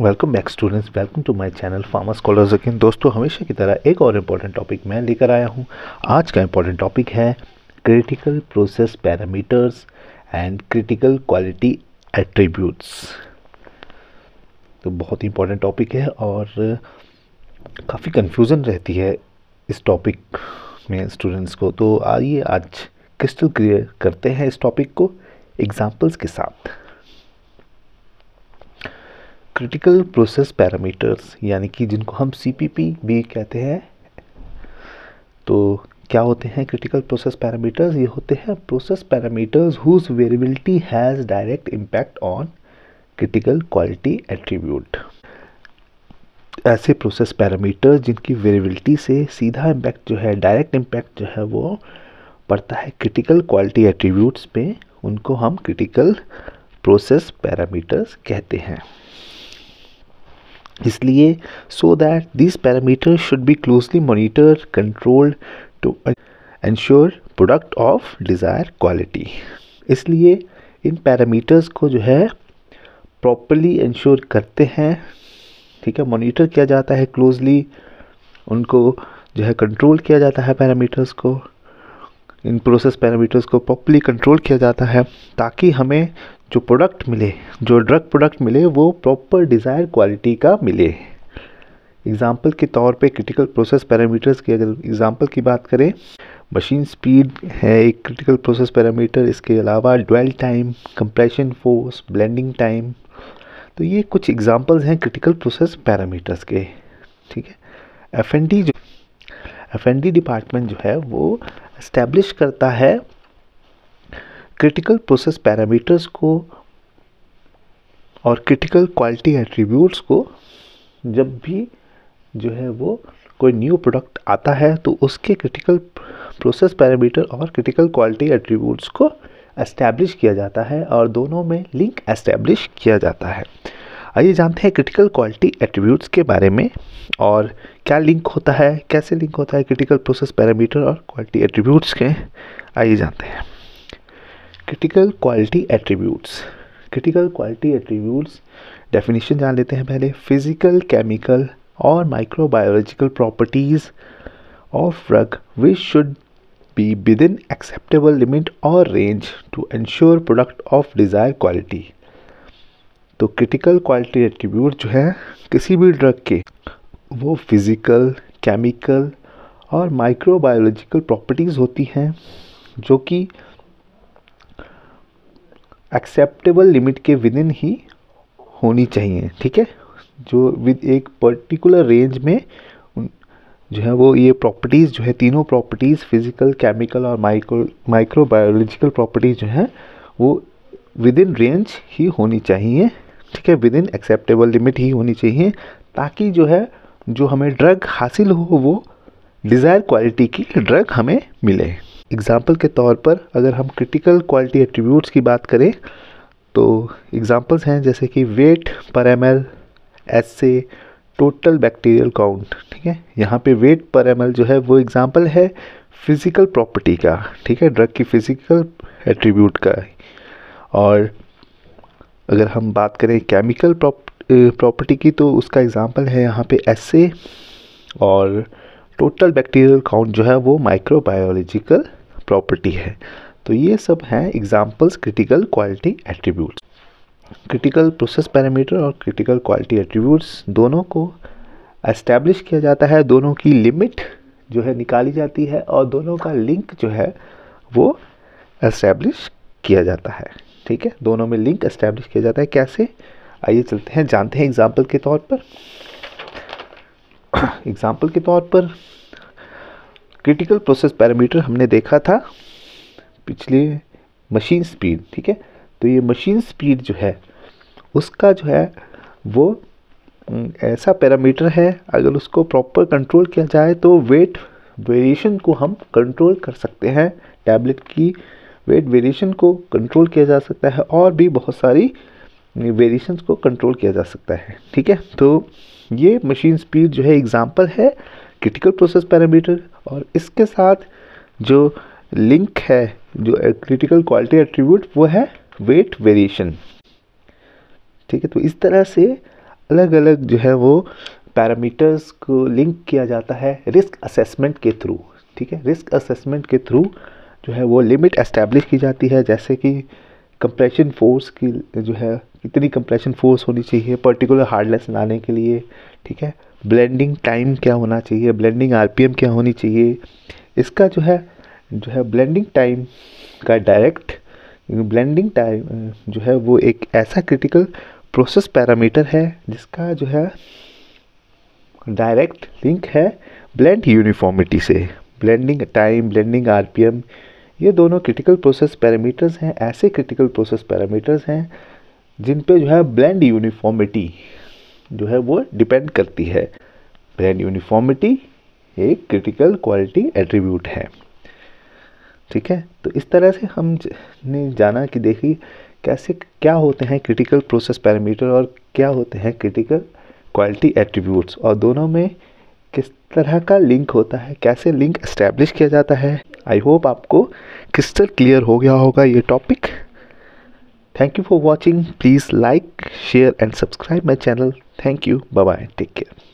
welcome back students welcome to my channel Pharma Scholars again दोस्तों हमेशा की तरह एक और इम्पॉर्टेंट टॉपिक मैं लेकर आया हूँ आज का इम्पॉर्टेंट टॉपिक है critical process parameters and critical quality attributes तो बहुत ही इम्पॉर्टेंट टॉपिक है और काफ़ी कन्फ्यूज़न रहती है इस टॉपिक में स्टूडेंट्स को तो आइए आज क्रिस्टल क्लियर करते हैं इस टॉपिक को एग्ज़ाम्पल्स के साथ क्रिटिकल प्रोसेस पैरामीटर्स यानी कि जिनको हम सी भी कहते हैं तो क्या होते हैं क्रिटिकल प्रोसेस पैरामीटर्स ये होते हैं process parameters whose variability has direct impact on critical quality attribute ऐसे प्रोसेस पैरामीटर्स जिनकी वेरिएबिलिटी से सीधा इम्पैक्ट जो है डायरेक्ट इम्पैक्ट जो है वो पड़ता है क्रिटिकल क्वालिटी एट्रीब्यूट्स पे उनको हम क्रिटिकल प्रोसेस पैरामीटर्स कहते हैं इसलिए so that this parameter should be closely monitor controlled to ensure product of desire quality इसलिए इन पैरामीटर्स को जो है प्रॉपरली इंश्योर करते हैं ठीक है मॉनिटर किया जाता है क्लोजली उनको जो है कंट्रोल किया जाता है पैरामीटर्स को इन प्रोसेस पैरामीटर्स को प्रॉपरली कंट्रोल किया जाता है ताकि हमें जो प्रोडक्ट मिले जो ड्रग प्रोडक्ट मिले वो प्रॉपर डिज़ायर क्वालिटी का मिले एग्ज़ाम्पल के तौर पे क्रिटिकल प्रोसेस पैरामीटर्स की अगर एग्ज़ाम्पल की बात करें मशीन स्पीड है एक क्रिटिकल प्रोसेस पैरामीटर इसके अलावा dwell time compression force blending time तो ये कुछ एग्ज़ाम्पल्स हैं क्रिटिकल प्रोसेस पैरामीटर्स के ठीक है एफ एन डी जो एफ डिपार्टमेंट जो है वो इस्टेब्लिश करता है क्रिटिकल प्रोसेस पैरामीटर्स को और क्रिटिकल क्वालिटी एट्रीब्यूट्स को जब भी जो है वो कोई न्यू प्रोडक्ट आता है तो उसके क्रिटिकल प्रोसेस पैरामीटर और क्रिटिकल क्वालिटी एट्रीब्यूट्स को एस्टैब्लिश किया जाता है और दोनों में लिंक एस्टैब्लिश किया जाता है आइए जानते हैं क्रिटिकल क्वालिटी एट्रीब्यूट्स के बारे में और क्या लिंक होता है कैसे लिंक होता है क्रिटिकल प्रोसेस पैरामीटर और क्वालिटी एट्रीब्यूट्स के आइए जानते हैं critical quality attributes critical quality attributes definition जान लेते हैं पहले फिजिकल केमिकल और microbiological properties of drug which should be within acceptable limit और range to ensure product of desire quality तो क्रिटिकल क्वालिटी एट्रीब्यूट जो है किसी भी ड्रग के वो फिज़िकल केमिकल और माइक्रोबायोलॉजिकल प्रॉपर्टीज़ होती हैं जो कि एक्सेप्टेबल लिमिट के विद इन ही होनी चाहिए ठीक है जो विद एक पर्टिकुलर रेंज में जो है वो ये प्रॉपर्टीज़ जो है तीनों प्रॉपर्टीज़ फिज़िकल केमिकल और माइक्रो माइक्रोबायोलॉजिकल प्रॉपर्टीज़ जो हैं वो विद इन रेंज ही होनी चाहिए ठीक है विद इन एक्सेप्टेबल लिमिट ही होनी चाहिए ताकि जो है जो हमें ड्रग हासिल हो वो डिज़ायर क्वालिटी की ड्रग हमें मिले एग्ज़ाम्पल के तौर पर अगर हम क्रिटिकल क्वालिटी एट्रीब्यूट्स की बात करें तो एग्ज़ाम्पल्स हैं जैसे कि वेट पर एम एल एस से टोटल बैक्टीरियल काउंट ठीक है यहाँ पे वेट पर एम जो है वो एग्ज़ाम्पल है फिज़िकल प्रॉपर्टी का ठीक है ड्रग की फिज़िकल एट्रीब्यूट का और अगर हम बात करें केमिकल प्रॉप प्रॉपर्टी की तो उसका एग्ज़ाम्पल है यहाँ पे एस और टोटल बैक्टीरियल काउंट जो है वो माइक्रोबायोलॉजिकल प्रॉपर्टी है तो ये सब हैं examples critical quality attributes critical process parameter और क्रिटिकल क्वालिटी एट्रीब्यूट्स दोनों को एस्टेब्लिश किया जाता है दोनों की लिमिट जो है निकाली जाती है और दोनों का लिंक जो है वो एस्टेब्लिश किया जाता है ठीक है दोनों में लिंक एस्टेब्लिश किया जाता है कैसे आइए चलते हैं जानते हैं एग्ज़ाम्पल के तौर पर एग्ज़ाम्पल के तौर पर क्रिटिकल प्रोसेस पैरामीटर हमने देखा था पिछले मशीन स्पीड ठीक है तो ये मशीन स्पीड जो है उसका जो है वो ऐसा पैरामीटर है अगर उसको प्रॉपर कंट्रोल किया जाए तो वेट वेरिएशन को हम कंट्रोल कर सकते हैं टैबलेट की वेट वेरिएशन को कंट्रोल किया जा सकता है और भी बहुत सारी वेरिएशंस को कंट्रोल किया जा सकता है ठीक है तो ये मशीन स्पीड जो है एग्ज़ाम्पल है क्रिटिकल प्रोसेस पैरामीटर और इसके साथ जो लिंक है जो क्रिटिकल क्वालिटी एट्रीब्यूट वो है वेट वेरिएशन ठीक है तो इस तरह से अलग अलग जो है वो पैरामीटर्स को लिंक किया जाता है रिस्क असेसमेंट के थ्रू ठीक है रिस्क असेसमेंट के थ्रू जो है वो लिमिट एस्टेब्लिश की जाती है जैसे कि कंप्रेशन फोर्स की जो है कितनी कंप्रेशन फोर्स होनी चाहिए पर्टिकुलर हार्डनेस लाने के लिए ठीक है ब्लेंडिंग टाइम क्या होना चाहिए ब्लेंडिंग आरपीएम क्या होनी चाहिए इसका जो है जो है ब्लेंडिंग टाइम का डायरेक्ट ब्लेंडिंग टाइम जो है वो एक ऐसा क्रिटिकल प्रोसेस पैरामीटर है जिसका जो है डायरेक्ट लिंक है ब्लेंड यूनिफॉर्मिटी से ब्लेंडिंग टाइम ब्लेंडिंग आरपीएम ये दोनों क्रिटिकल प्रोसेस पैरामीटर्स हैं ऐसे क्रिटिकल प्रोसेस पैरामीटर्स हैं जिन पे जो है ब्लेंड यूनिफॉर्मिटी जो है वो डिपेंड करती है ब्लेंड यूनिफॉर्मिटी एक क्रिटिकल क्वालिटी एट्रीब्यूट है ठीक है तो इस तरह से हमने जाना कि देखिए कैसे क्या होते हैं क्रिटिकल प्रोसेस पैरामीटर और क्या होते हैं क्रिटिकल क्वालिटी एट्रीब्यूट्स और दोनों में किस तरह का लिंक होता है कैसे लिंक इस्टेब्लिश किया जाता है आई होप आपको क्रिस्टल क्लियर हो गया होगा ये topic thank you for watching please like share and subscribe my channel thank you bye take care